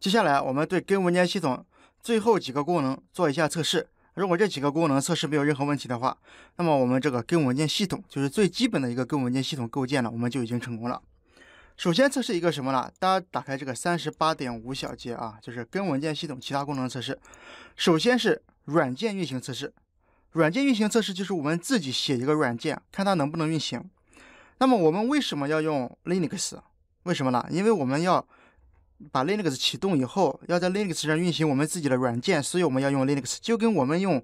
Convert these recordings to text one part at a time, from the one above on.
接下来，我们对根文件系统最后几个功能做一下测试。如果这几个功能测试没有任何问题的话，那么我们这个根文件系统就是最基本的一个根文件系统构建了，我们就已经成功了。首先测试一个什么呢？大家打开这个三十八点五小节啊，就是根文件系统其他功能测试。首先是软件运行测试，软件运行测试就是我们自己写一个软件，看它能不能运行。那么我们为什么要用 Linux？为什么呢？因为我们要。把 Linux 启动以后，要在 Linux 上运行我们自己的软件，所以我们要用 Linux，就跟我们用，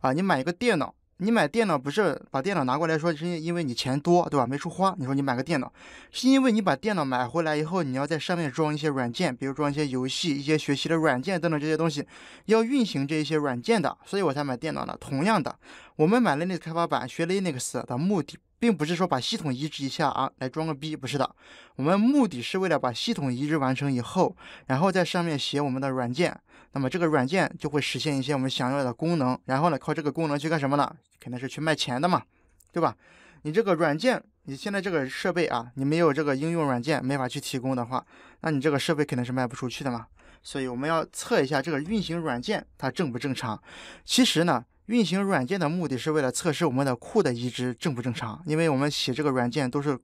啊，你买一个电脑，你买电脑不是把电脑拿过来说，是因为你钱多，对吧？没处花，你说你买个电脑，是因为你把电脑买回来以后，你要在上面装一些软件，比如装一些游戏、一些学习的软件等等这些东西，要运行这一些软件的，所以我才买电脑呢。同样的，我们买 Linux 开发板学 Linux 的目的。并不是说把系统移植一下啊，来装个逼，不是的。我们目的是为了把系统移植完成以后，然后在上面写我们的软件。那么这个软件就会实现一些我们想要的功能。然后呢，靠这个功能去干什么呢？肯定是去卖钱的嘛，对吧？你这个软件，你现在这个设备啊，你没有这个应用软件没法去提供的话，那你这个设备肯定是卖不出去的嘛。所以我们要测一下这个运行软件它正不正常。其实呢。运行软件的目的是为了测试我们的库的移植正不正常，因为我们写这个软件都是，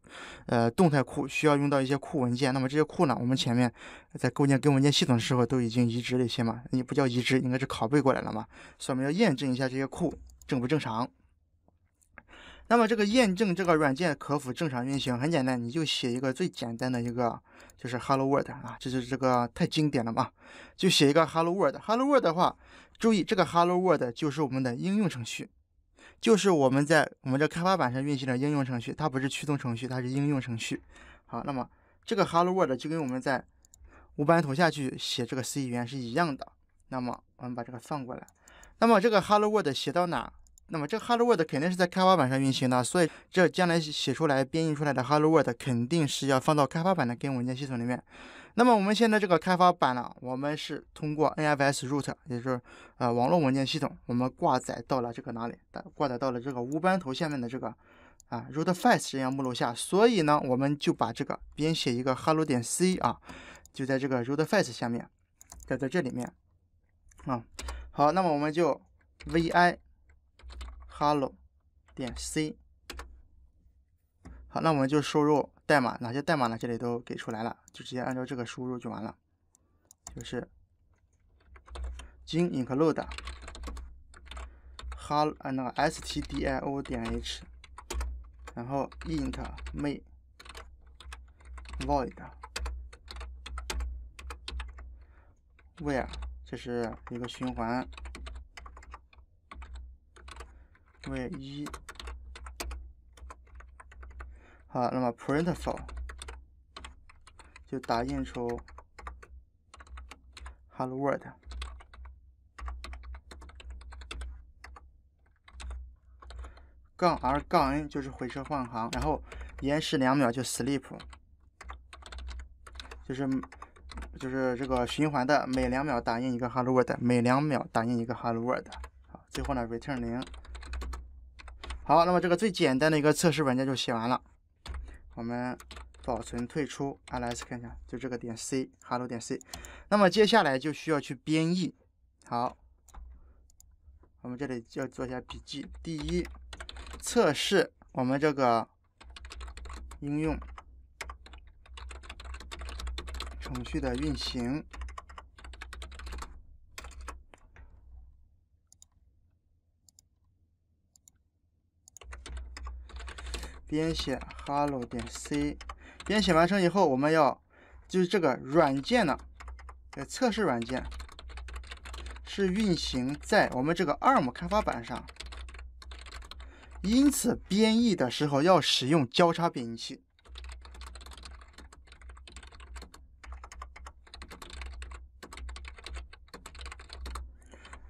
呃，动态库需要用到一些库文件，那么这些库呢，我们前面在构建根文件系统的时候都已经移植了一些嘛，你不叫移植，应该是拷贝过来了嘛，所以我们要验证一下这些库正不正常。那么这个验证这个软件可否正常运行很简单，你就写一个最简单的一个，就是 Hello World 啊，这是这个太经典了嘛，就写一个 Hello World。Hello World 的话，注意这个 Hello World 就是我们的应用程序，就是我们在我们这开发板上运行的应用程序，它不是驱动程序，它是应用程序。好，那么这个 Hello World 就跟我们在五班图下去写这个 C 语言是一样的。那么我们把这个放过来，那么这个 Hello World 写到哪？那么这个 HelloWorld 肯定是在开发板上运行的，所以这将来写出来、编译出来的 HelloWorld 肯定是要放到开发板的根文件系统里面。那么我们现在这个开发板呢，我们是通过 NFS root，也就是呃网络文件系统，我们挂载到了这个哪里？挂载到了这个乌班头下面的这个啊 rootfs i l e 这样目录下。所以呢，我们就把这个编写一个 Hello 点 C 啊，就在这个 rootfs 下面，在在这里面啊。好，那么我们就 vi。Hello. 点 C。好，那我们就输入代码，哪些代码呢？这里都给出来了，就直接按照这个输入就完了。就是，#include。哈，啊那个 stdio. 点 h。然后 int m a y void。Where，这是一个循环。为一，好，那么 print for 就打印出 hello world，杠 r 杠 n 就是回车换行，然后延时两秒就 sleep，就是就是这个循环的每两秒打印一个 hello world，每两秒打印一个 hello world，好，最后呢 return 零。好，那么这个最简单的一个测试文件就写完了，我们保存退出。来，来，看一下，就这个点 C，Hello 点 C。那么接下来就需要去编译。好，我们这里要做一下笔记。第一，测试我们这个应用程序的运行。编写 hello 点 c 编写完成以后，我们要就是这个软件呢，呃，测试软件是运行在我们这个 arm 开发板上，因此编译的时候要使用交叉编译器。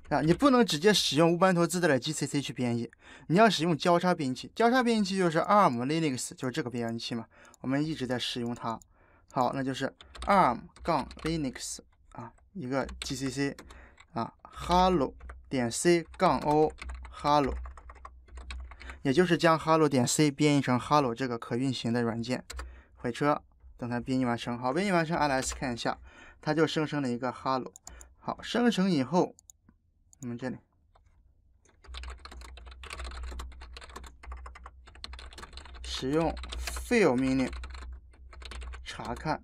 啊，你不能直接使用乌班托自带的 GCC 去编译，你要使用交叉编译器。交叉编译器就是 ARM Linux，就是这个编译器嘛。我们一直在使用它。好，那就是 ARM 杠 Linux 啊，一个 GCC 啊，hello 点 c 杠 o hello，也就是将 hello 点 c 编译成 hello 这个可运行的软件。回车，等它编译完成。好，编译完成，LS 看一下，它就生成了一个 hello。好，生成以后。我们这里使用 fill 命令查看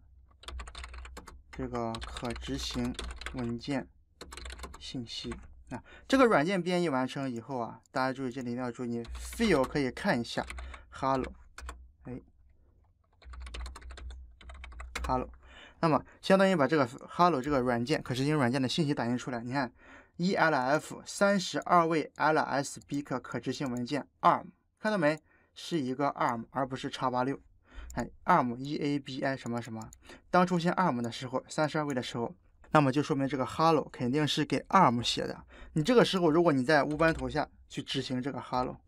这个可执行文件信息啊。这个软件编译完成以后啊，大家注意这里一定要注意 fill 可以看一下 hello，哎，hello，那么相当于把这个 hello 这个软件可执行软件的信息打印出来，你看。ELF 三十二位 LSB 可执行文件 ARM，看到没？是一个 ARM，而不是叉八六。哎，ARM EABI 什么什么。当出现 ARM 的时候，三十二位的时候，那么就说明这个 Hello 肯定是给 ARM 写的。你这个时候，如果你在乌班头下去执行这个 Hello，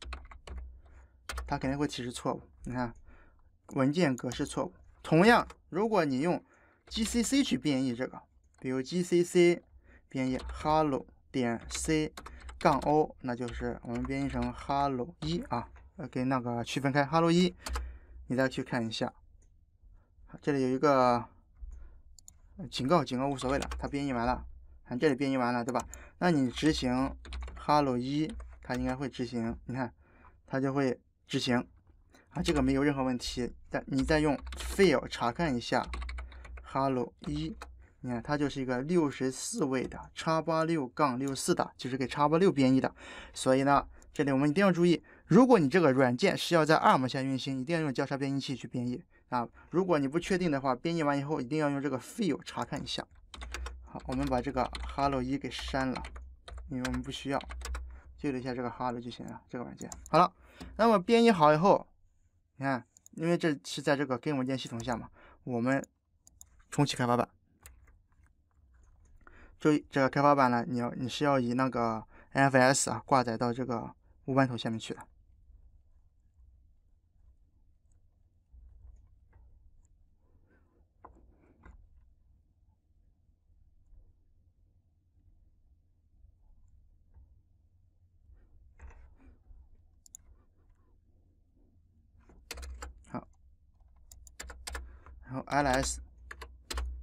它肯定会提示错误。你看，文件格式错误。同样，如果你用 GCC 去编译这个，比如 GCC 编译 Hello。点 c 杠 o，那就是我们编译成 hello 一啊，跟那个区分开 hello 一。你再去看一下，这里有一个警告，警告无所谓了，它编译完了，看这里编译完了对吧？那你执行 hello 一，它应该会执行，你看它就会执行啊，这个没有任何问题。再你再用 fail 查看一下 hello 一。你看，它就是一个六十四位的 x86-64 的，就是给 x86 编译的。所以呢，这里我们一定要注意，如果你这个软件是要在 ARM 下运行，一定要用交叉编译器去编译啊。如果你不确定的话，编译完以后一定要用这个 file 查看一下。好，我们把这个 hello 一给删了，因为我们不需要，就留下这个 hello 就行了。这个软件好了，那么编译好以后，你看，因为这是在这个根文件系统下嘛，我们重启开发板。就这个开发板呢，你要你是要以那个 NFS 啊挂载到这个五板头下面去的。好，然后 ls，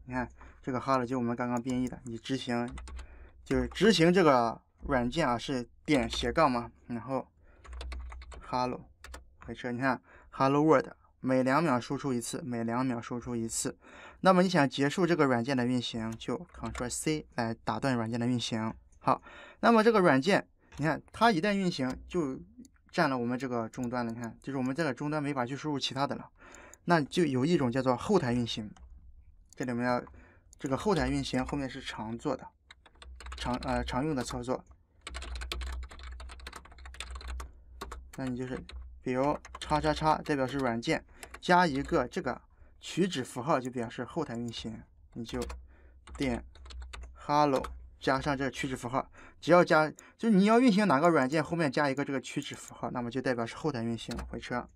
你看。这个 Hello 就我们刚刚编译的，你执行就是执行这个软件啊，是点斜杠嘛？然后 Hello 回车，你看 Hello World 每两秒输出一次，每两秒输出一次。那么你想结束这个软件的运行，就 Ctrl C 来打断软件的运行。好，那么这个软件，你看它一旦运行就占了我们这个终端了，你看就是我们这个终端没法去输入其他的了。那就有一种叫做后台运行，这里面要。这个后台运行后面是常做的，常呃常用的操作。那你就是，比如叉叉叉，代表是软件，加一个这个取指符号，就表示后台运行。你就点 Hello 加上这取指符号，只要加，就是你要运行哪个软件，后面加一个这个取指符号，那么就代表是后台运行。回车，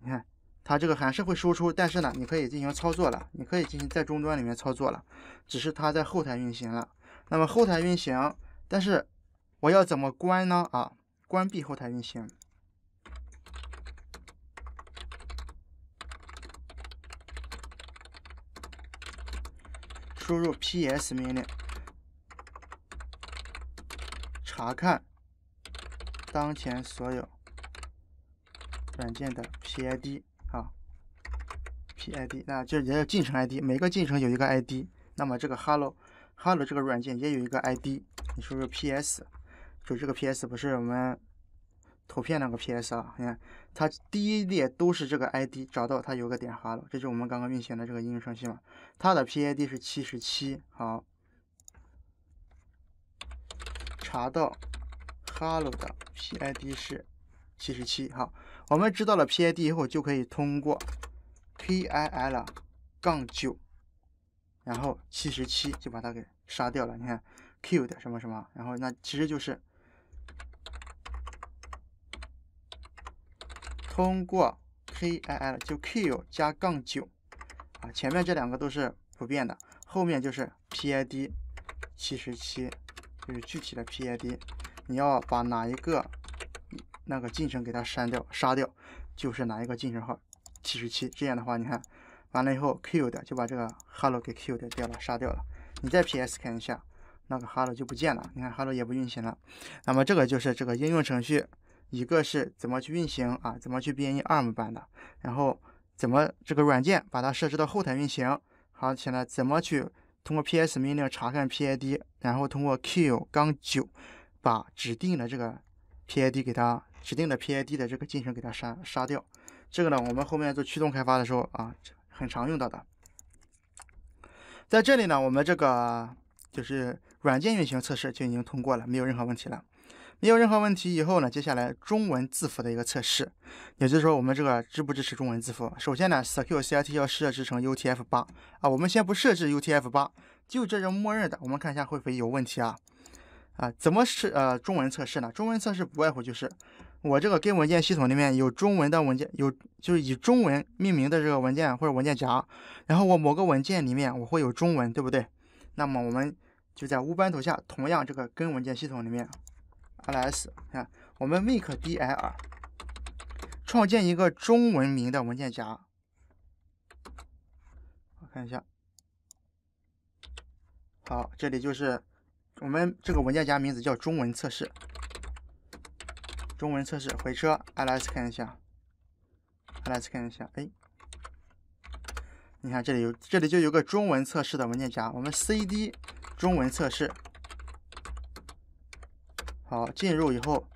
你看。它这个还是会输出，但是呢，你可以进行操作了，你可以进行在终端里面操作了，只是它在后台运行了。那么后台运行，但是我要怎么关呢？啊，关闭后台运行，输入 ps 命令，查看当前所有软件的 PID。ID，那就是进程 ID，每个进程有一个 ID。那么这个 Hello，Hello 这个软件也有一个 ID。你输入 PS，就这个 PS 不是我们图片那个 PS 啊？你看它第一列都是这个 ID，找到它有个点 Hello，这就是我们刚刚运行的这个应用程序嘛。它的 PID 是七十七，好，查到 Hello 的 PID 是七十七，好，我们知道了 PID 以后就可以通过。k i l 杠九，然后七十七就把它给杀掉了。你看 kill 的什么什么，然后那其实就是通过 kill 就 kill 加杠九啊，前面这两个都是不变的，后面就是 PID 七十七，就是具体的 PID。你要把哪一个那个进程给它删掉、杀掉，就是哪一个进程号。七十七，这样的话，你看完了以后 Q 的就把这个 hello 给 Q 的掉了，杀掉了。你再 ps 看一下，那个 hello 就不见了。你看 hello 也不运行了。那么这个就是这个应用程序，一个是怎么去运行啊？怎么去编译 arm 版的？然后怎么这个软件把它设置到后台运行？而且呢，怎么去通过 ps 命令查看 pid？然后通过 Q 杠九9把指定的这个 pid 给它指定的 pid 的这个进程给它杀杀掉。这个呢，我们后面做驱动开发的时候啊，很常用到的。在这里呢，我们这个就是软件运行测试就已经通过了，没有任何问题了。没有任何问题以后呢，接下来中文字符的一个测试，也就是说我们这个支不支持中文字符。首先呢，SQL C I T 要设置成 U T F 八啊，我们先不设置 U T F 八，就这种默认的，我们看一下会不会有问题啊？啊，怎么是呃中文测试呢？中文测试不外乎就是。我这个根文件系统里面有中文的文件，有就是以中文命名的这个文件或者文件夹，然后我某个文件里面我会有中文，对不对？那么我们就在乌班图下，同样这个根文件系统里面 ls 看，我们 make dir 创建一个中文名的文件夹，我看一下，好，这里就是我们这个文件夹名字叫中文测试。中文测试，回车，ls 看一下，ls 看一下，哎，你看这里有，这里就有个中文测试的文件夹，我们 cd 中文测试，好，进入以后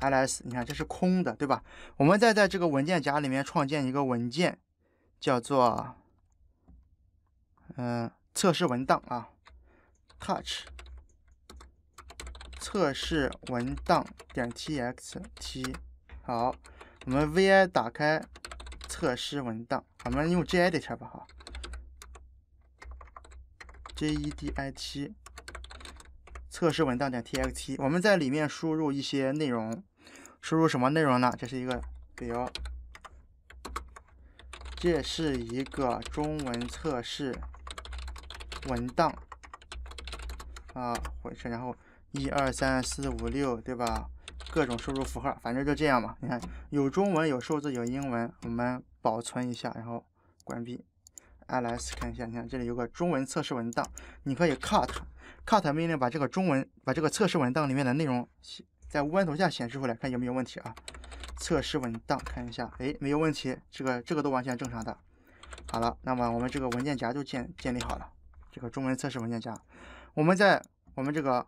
，ls，你看这是空的，对吧？我们再在这个文件夹里面创建一个文件，叫做嗯，测试文档啊，touch。测试文档点 txt，好，我们 vi 打开测试文档，我们用 gedit 吧哈，gedit 测试文档点 txt，我们在里面输入一些内容，输入什么内容呢？这是一个表，这是一个中文测试文档啊，回去然后。一二三四五六，对吧？各种输入符号，反正就这样吧。你看，有中文，有数字，有英文。我们保存一下，然后关闭。ls 看一下，你看这里有个中文测试文档。你可以 cut cut 命令把这个中文，把这个测试文档里面的内容显在无边头下显示出来，看有没有问题啊？测试文档看一下，哎，没有问题，这个这个都完全正常的。好了，那么我们这个文件夹就建建立好了，这个中文测试文件夹。我们在我们这个。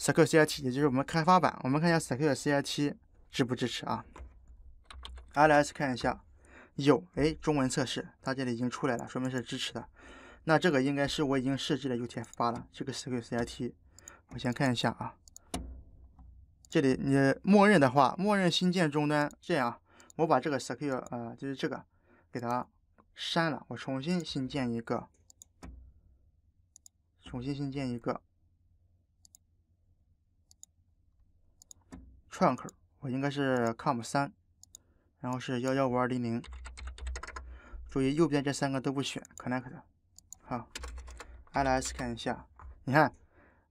SQL CIT，也就是我们开发版，我们看一下 SQL CIT 支不支持啊？l s 看一下，有，哎，中文测试，它这里已经出来了，说明是支持的。那这个应该是我已经设置了 UTF8 了。这个 SQL CIT，我先看一下啊。这里你默认的话，默认新建终端这样。我把这个 s e c u r e 呃，就是这个给它删了，我重新新建一个，重新新建一个。串口，我应该是 COM3，然后是幺幺五二零零。注意右边这三个都不选，Connect。好，LS 看一下，你看，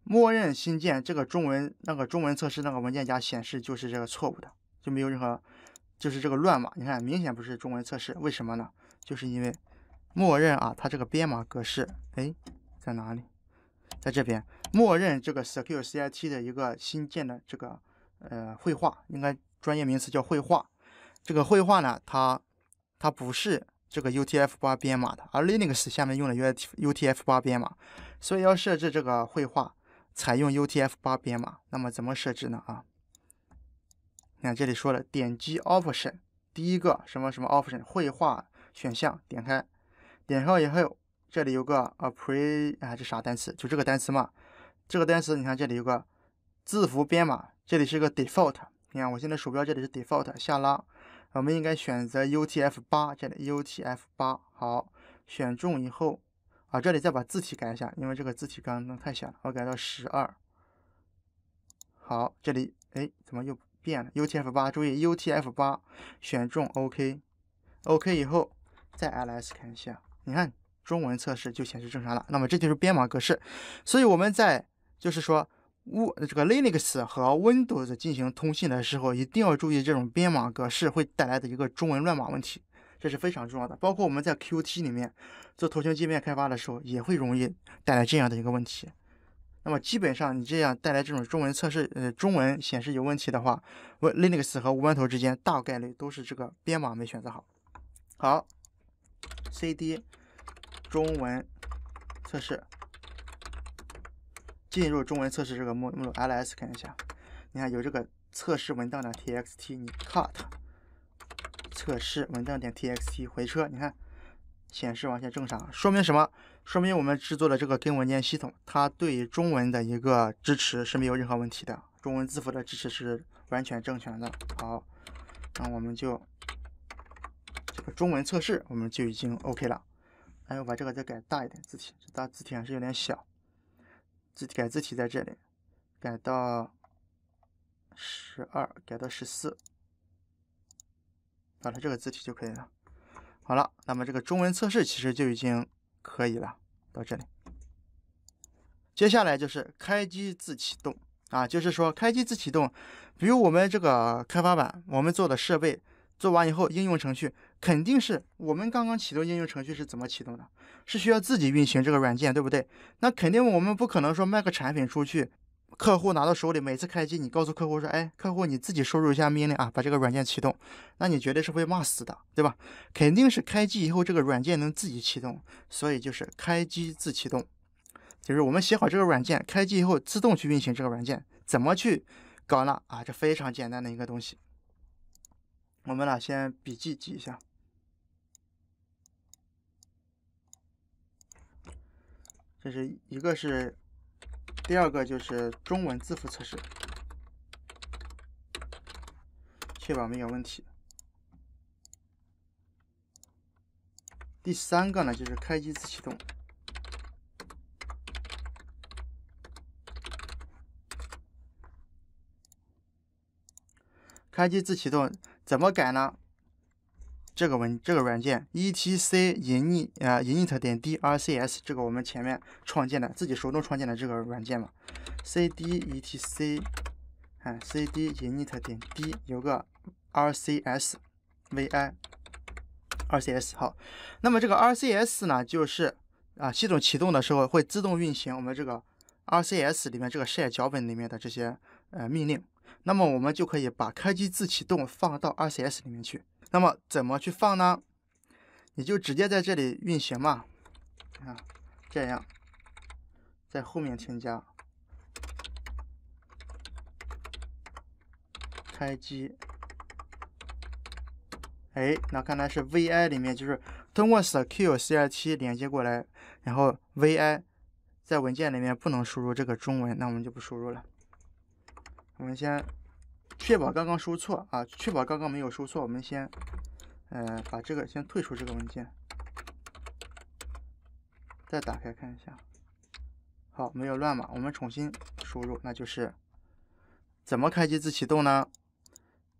默认新建这个中文那个中文测试那个文件夹显示就是这个错误的，就没有任何，就是这个乱码。你看，明显不是中文测试，为什么呢？就是因为默认啊，它这个编码格式，哎，在哪里？在这边，默认这个 s e c u r e c i t 的一个新建的这个。呃，绘画应该专业名词叫绘画。这个绘画呢，它它不是这个 UTF8 编码的，而 Linux 下面用的 UTF UTF8 编码，所以要设置这个绘画采用 UTF8 编码。那么怎么设置呢？啊，你看这里说了，点击 Option 第一个什么什么 Option 绘画选项点开，点开以后这里有个 Approve 啊，这啥单词？就这个单词嘛。这个单词你看这里有个字符编码。这里是个 default，你看我现在鼠标这里是 default 下拉，我们应该选择 UTF8 这里 UTF8 好，选中以后啊，这里再把字体改一下，因为这个字体刚刚太小了，我改到十二。好，这里哎，怎么又变了？UTF8 注意 UTF8 选中 OK OK 以后再 ls 看一下，你看中文测试就显示正常了，那么这就是编码格式，所以我们在就是说。物这个 Linux 和 Windows 进行通信的时候，一定要注意这种编码格式会带来的一个中文乱码问题，这是非常重要的。包括我们在 Qt 里面做图形界面开发的时候，也会容易带来这样的一个问题。那么基本上你这样带来这种中文测试，呃，中文显示有问题的话，Linux 和无关 n 之间大概率都是这个编码没选择好。好，cd 中文测试。进入中文测试这个目目录，ls 看一下，你看有这个测试文档的 txt，你 c u t 测试文档点 txt 回车，你看显示完全正常，说明什么？说明我们制作的这个根文件系统，它对于中文的一个支持是没有任何问题的，中文字符的支持是完全正确的。好，那我们就这个中文测试我们就已经 OK 了。哎，我把这个再改大一点字体，这大字体还是有点小。字改字体在这里，改到十二，改到十四，把它这个字体就可以了。好了，那么这个中文测试其实就已经可以了，到这里。接下来就是开机自启动啊，就是说开机自启动，比如我们这个开发板，我们做的设备。做完以后，应用程序肯定是我们刚刚启动应用程序是怎么启动的？是需要自己运行这个软件，对不对？那肯定我们不可能说卖个产品出去，客户拿到手里，每次开机你告诉客户说，哎，客户你自己输入一下命令啊，把这个软件启动，那你绝对是会骂死的，对吧？肯定是开机以后这个软件能自己启动，所以就是开机自启动，就是我们写好这个软件，开机以后自动去运行这个软件，怎么去搞呢？啊，这非常简单的一个东西。我们俩先笔记记一下，这是一个是，第二个就是中文字符测试，确保没有问题。第三个呢就是开机自启动。开机自启动怎么改呢？这个文这个软件 /etc/init 啊 /init 点 drcs 这个我们前面创建的自己手动创建的这个软件嘛。cd/etc，看 c d i n i t 点 d 有个 rcsvi，rcs 好。那么这个 rcs 呢，就是啊系统启动的时候会自动运行我们这个 rcs 里面这个 s h a r e 脚本里面的这些呃命令。那么我们就可以把开机自启动放到 RCS 里面去。那么怎么去放呢？你就直接在这里运行嘛，啊，这样在后面添加开机。哎，那看来是 VI 里面就是通过 SQLCRT 连接过来，然后 VI 在文件里面不能输入这个中文，那我们就不输入了。我们先确保刚刚输错啊，确保刚刚没有输错。我们先，呃，把这个先退出这个文件，再打开看一下。好，没有乱码。我们重新输入，那就是怎么开机自启动呢？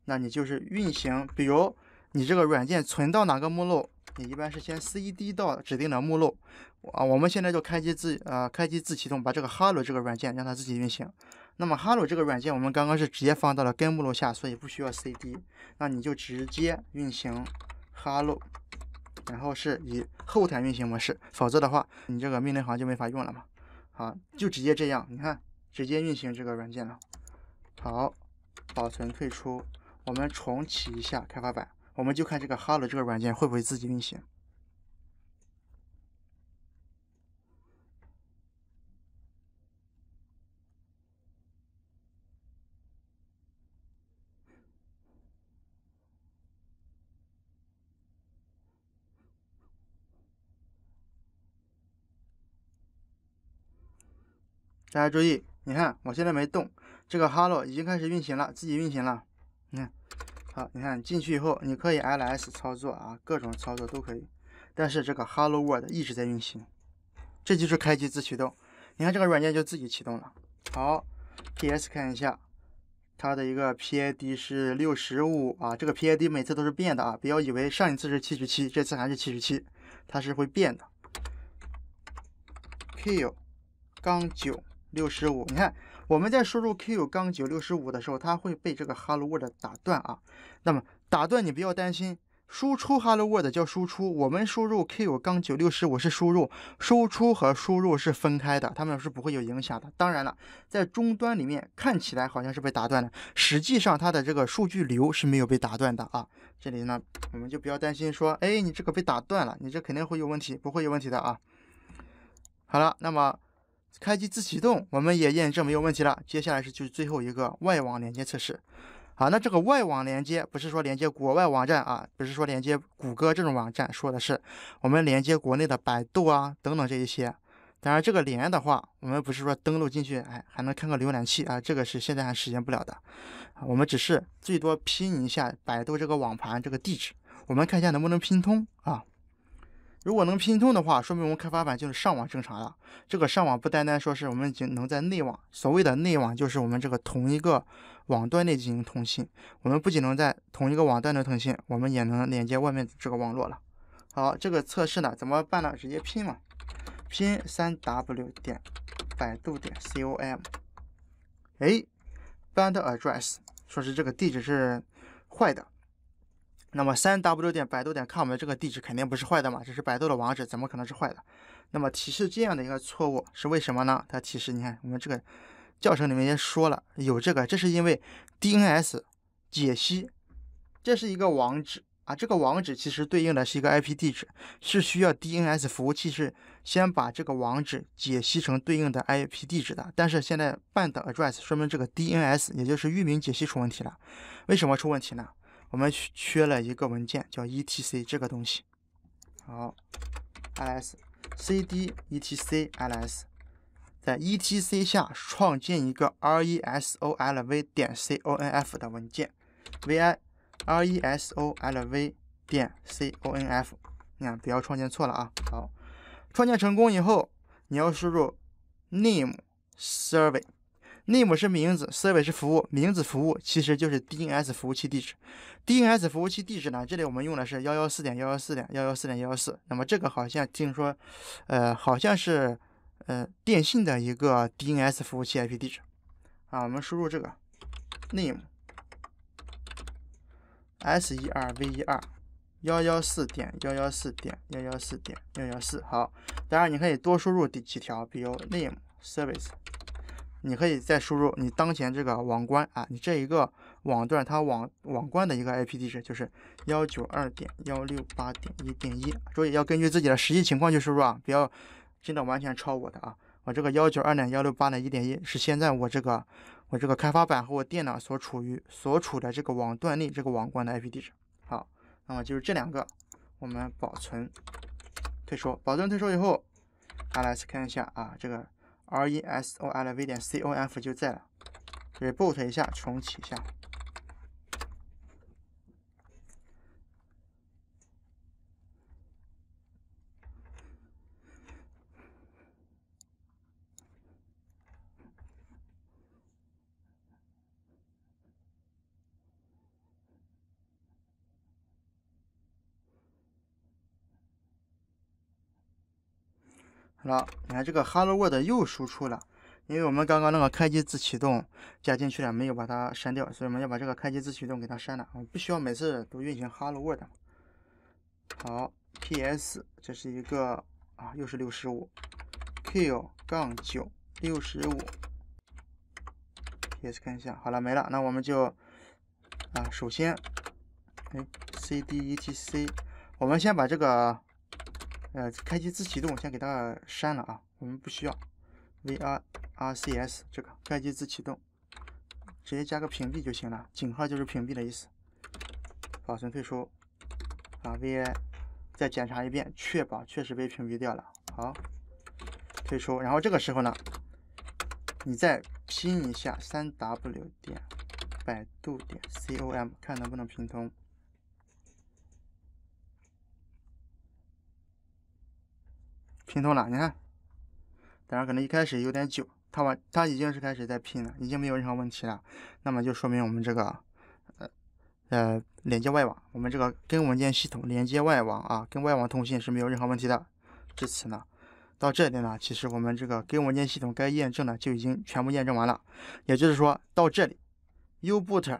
那你就是运行，比如你这个软件存到哪个目录，你一般是先 C:\D 到指定的目录啊。我们现在就开机自啊，开机自启动，把这个哈 o 这个软件让它自己运行。那么 Hello 这个软件，我们刚刚是直接放到了根目录下，所以不需要 C D，那你就直接运行 Hello，然后是以后台运行模式，否则的话，你这个命令行就没法用了嘛。好，就直接这样，你看，直接运行这个软件了。好，保存退出，我们重启一下开发板，我们就看这个 Hello 这个软件会不会自己运行。大家注意，你看我现在没动，这个 hello 已经开始运行了，自己运行了。你看，好，你看进去以后，你可以 ls 操作啊，各种操作都可以。但是这个 hello world 一直在运行，这就是开机自启动。你看这个软件就自己启动了。好，ps 看一下，它的一个 pid 是六十五啊，这个 pid 每次都是变的啊，不要以为上一次是七十七，这次还是七十七，它是会变的。kill，九。六十五，你看我们在输入 q 杠九六十五的时候，它会被这个 hello world 打断啊。那么打断你不要担心，输出 hello world 叫输出，我们输入 q 杠九六十五是输入，输出和输入是分开的，他们是不会有影响的。当然了，在终端里面看起来好像是被打断了，实际上它的这个数据流是没有被打断的啊。这里呢，我们就不要担心说，哎，你这个被打断了，你这肯定会有问题，不会有问题的啊。好了，那么。开机自启动，我们也验证没有问题了。接下来是就是最后一个外网连接测试，啊，那这个外网连接不是说连接国外网站啊，不是说连接谷歌这种网站，说的是我们连接国内的百度啊等等这一些。当然这个连的话，我们不是说登录进去，哎，还能看个浏览器啊，这个是现在还实现不了的。我们只是最多拼一下百度这个网盘这个地址，我们看一下能不能拼通啊。如果能拼通的话，说明我们开发板就是上网正常了。这个上网不单单说是我们仅能在内网，所谓的内网就是我们这个同一个网段内进行通信。我们不仅能在同一个网段的通信，我们也能连接外面这个网络了。好，这个测试呢怎么办呢？直接拼嘛，拼三 w 点百度点 com。哎，band address 说是这个地址是坏的。那么三 w 点百度点 com 的这个地址肯定不是坏的嘛？这是百度的网址，怎么可能是坏的？那么提示这样的一个错误是为什么呢？它提示你看，我们这个教程里面也说了有这个，这是因为 DNS 解析，这是一个网址啊，这个网址其实对应的是一个 IP 地址，是需要 DNS 服务器是先把这个网址解析成对应的 IP 地址的。但是现在 bad address 说明这个 DNS 也就是域名解析出问题了，为什么出问题呢？我们缺了一个文件，叫 /etc 这个东西。好，ls，cd etc，ls，在 /etc 下创建一个 resolv 点 conf 的文件，vi resolv 点 conf，你看不要创建错了啊。好，创建成功以后，你要输入 name server。Name 是名字，Service 是服务，名字服务其实就是 DNS 服务器地址。DNS 服务器地址呢？这里我们用的是幺幺四点幺幺四点幺幺四点幺幺四。那么这个好像听说，呃，好像是呃电信的一个 DNS 服务器 IP 地址啊。我们输入这个 Name S E R V E R 幺幺四点幺幺四点幺幺四点幺幺四。好，当然你可以多输入第几条，比如 Name Service。你可以再输入你当前这个网关啊，你这一个网段它网网关的一个 IP 地址就是幺九二点幺六八点一点一，注意要根据自己的实际情况去输入啊，不要真的完全抄我的啊，我这个幺九二点幺六八点一点一是现在我这个我这个开发板和我电脑所处于所处的这个网段内这个网关的 IP 地址。好，那么就是这两个，我们保存，退出，保存退出以后，再来看一下啊，这个。r e s o l v 点 c o f 就在了，reboot 一下，重启一下。好，你看这个 Hello World 又输出了，因为我们刚刚那个开机自启动加进去了，没有把它删掉，所以我们要把这个开机自启动给它删了们不需要每次都运行 Hello World。好，PS 这是一个啊，又是六十五 q 杠九六十五，PS 看一下，好了没了，那我们就啊，首先，哎，cd etc，我们先把这个。呃，开机自启动，先给它删了啊，我们不需要。v r r c s 这个开机自启动，直接加个屏蔽就行了，井号就是屏蔽的意思。保存退出啊，v i 再检查一遍，确保确实被屏蔽掉了。好，退出，然后这个时候呢，你再拼一下三 w 点百度点 c o m，看能不能拼通。拼通了，你看，当然可能一开始有点久，它完它已经是开始在拼了，已经没有任何问题了。那么就说明我们这个呃呃连接外网，我们这个根文件系统连接外网啊，跟外网通信是没有任何问题的。至此呢，到这里呢，其实我们这个根文件系统该验证的就已经全部验证完了。也就是说到这里，U-Boot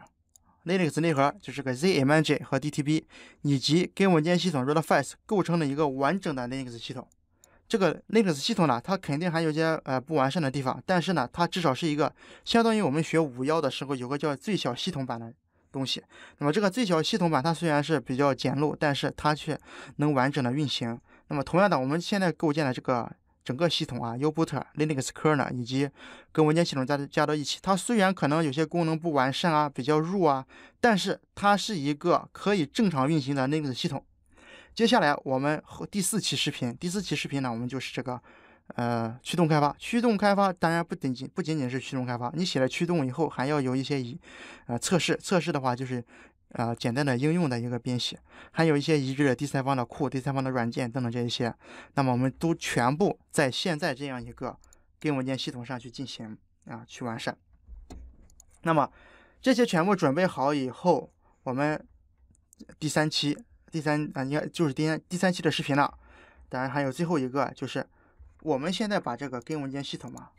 Linux 内核就是个 ZMG n 和 DTB，以及根文件系统 rootfs 构成了一个完整的 Linux 系统。这个 Linux 系统呢，它肯定还有些呃不完善的地方，但是呢，它至少是一个相当于我们学五幺的时候有个叫最小系统版的东西。那么这个最小系统版它虽然是比较简陋，但是它却能完整的运行。那么同样的，我们现在构建的这个整个系统啊，Uboot、Linux Kernel 以及跟文件系统加加到一起，它虽然可能有些功能不完善啊，比较弱啊，但是它是一个可以正常运行的 Linux 系统。接下来我们第四期视频，第四期视频呢，我们就是这个，呃，驱动开发。驱动开发当然不仅仅不仅仅是驱动开发，你写了驱动以后，还要有一些一。呃，测试。测试的话就是，呃，简单的应用的一个编写，还有一些移植的第三方的库、第三方的软件等等这一些。那么我们都全部在现在这样一个根文件系统上去进行啊，去完善。那么这些全部准备好以后，我们第三期。第三啊，应该就是第三第三期的视频了。当然还有最后一个，就是我们现在把这个根文件系统嘛，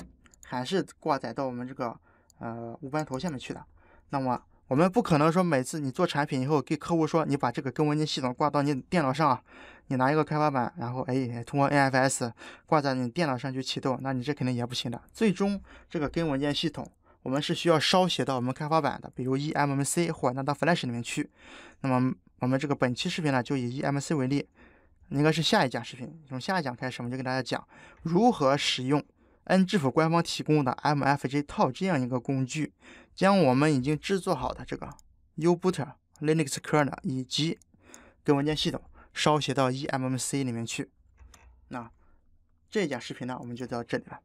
还是挂载到我们这个呃五班头下面去的。那么我们不可能说每次你做产品以后给客户说你把这个根文件系统挂到你电脑上你拿一个开发板，然后哎通过 n f s 挂在你电脑上去启动，那你这肯定也不行的。最终这个根文件系统我们是需要烧写到我们开发板的，比如 EMMC 或者 NAND Flash 里面去。那么我们这个本期视频呢，就以 EMC 为例，应该是下一讲视频，从下一讲开始，我们就给大家讲如何使用 N 智付官方提供的 MFG 套这样一个工具，将我们已经制作好的这个 Uboot、Linux kernel 以及跟文件系统烧写到 EMC 里面去。那这一讲视频呢，我们就到这里了。